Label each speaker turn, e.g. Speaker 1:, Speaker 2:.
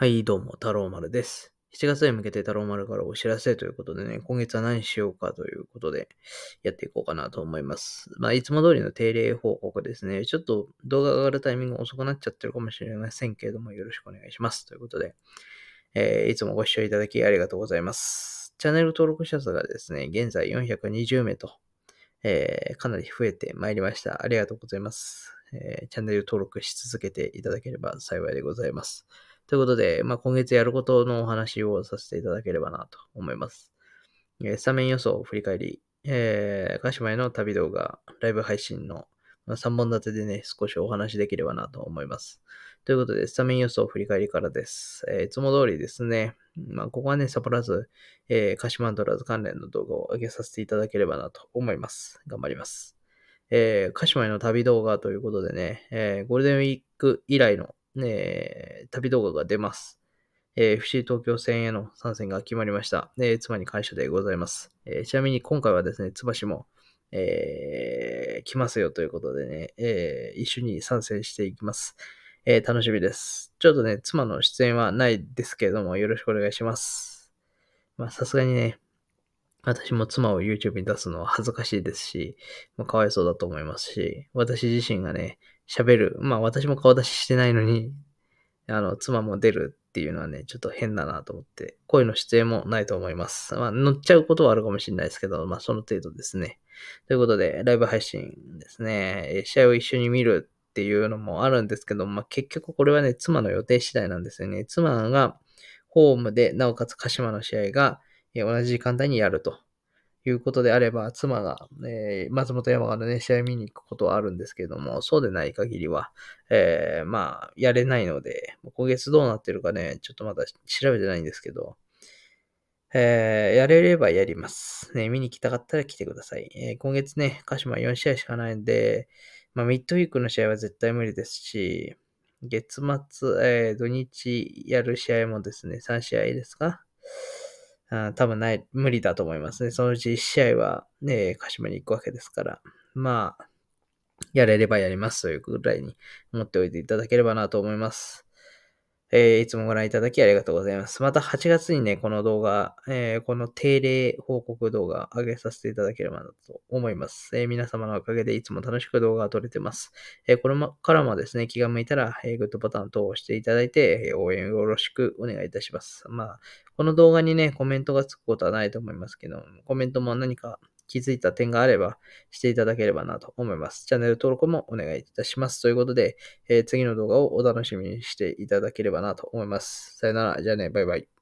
Speaker 1: はい、どうも、太郎丸です。7月に向けて太郎丸からお知らせということでね、今月は何しようかということで、やっていこうかなと思います。まあ、いつも通りの定例報告ですね。ちょっと動画が上がるタイミング遅くなっちゃってるかもしれませんけれども、よろしくお願いします。ということで、えー、いつもご視聴いただきありがとうございます。チャンネル登録者数がですね、現在420名と、えー、かなり増えてまいりました。ありがとうございます。えー、チャンネル登録し続けていただければ幸いでございます。ということで、まあ、今月やることのお話をさせていただければなと思います。えー、スタメン予想振り返り、えー、鹿島への旅動画、ライブ配信の3本立てでね、少しお話できればなと思います。ということで、スタメン予想振り返りからです。えー、いつも通りですね、まあ、ここはね、サプらず、えー、鹿島アントラーズ関連の動画を上げさせていただければなと思います。頑張ります。えー、鹿島への旅動画ということでね、えー、ゴールデンウィーク以来の、ね、旅動画が出ます。えー、FC 東京戦への参戦が決まりました。えー、妻に感謝でございます。えー、ちなみに今回はですね、椿も、えー、来ますよということでね、えー、一緒に参戦していきます。えー、楽しみです。ちょっとね、妻の出演はないですけれども、よろしくお願いします。まあ、さすがにね、私も妻を YouTube に出すのは恥ずかしいですし、まあ、かわいそうだと思いますし、私自身がね、喋る、まあ私も顔出ししてないのに、あの、妻も出るっていうのはね、ちょっと変だなと思って、声の出演もないと思います。まあ乗っちゃうことはあるかもしれないですけど、まあその程度ですね。ということで、ライブ配信ですね、試合を一緒に見るっていうのもあるんですけど、まあ結局これはね、妻の予定次第なんですよね。妻がホームで、なおかつ鹿島の試合が、え同じ時間帯にやるということであれば、妻が、えー、松本山がね、試合見に行くことはあるんですけれども、そうでない限りは、えー、まあ、やれないので、今月どうなってるかね、ちょっとまだ調べてないんですけど、えー、やれればやります。ね、見に来たかったら来てください。えー、今月ね、鹿島4試合しかないんで、まあ、ミッドウィークの試合は絶対無理ですし、月末、えー、土日やる試合もですね、3試合ですかあ多分ない、無理だと思いますね。そのうち1試合は、ね、鹿島に行くわけですから、まあ、やれればやりますというぐらいに持っておいていただければなと思います。えー、いつもご覧いただきありがとうございます。また8月にね、この動画、えー、この定例報告動画上げさせていただければなと思います。えー、皆様のおかげでいつも楽しく動画が撮れてます。えこれからもですね、気が向いたら、えグッドボタン等を押していただいて、え応援よろしくお願いいたします。まあ、この動画にね、コメントがつくことはないと思いますけど、コメントも何か気づいた点があればしていただければなと思います。チャンネル登録もお願いいたします。ということで、えー、次の動画をお楽しみにしていただければなと思います。さよなら。じゃあね、バイバイ。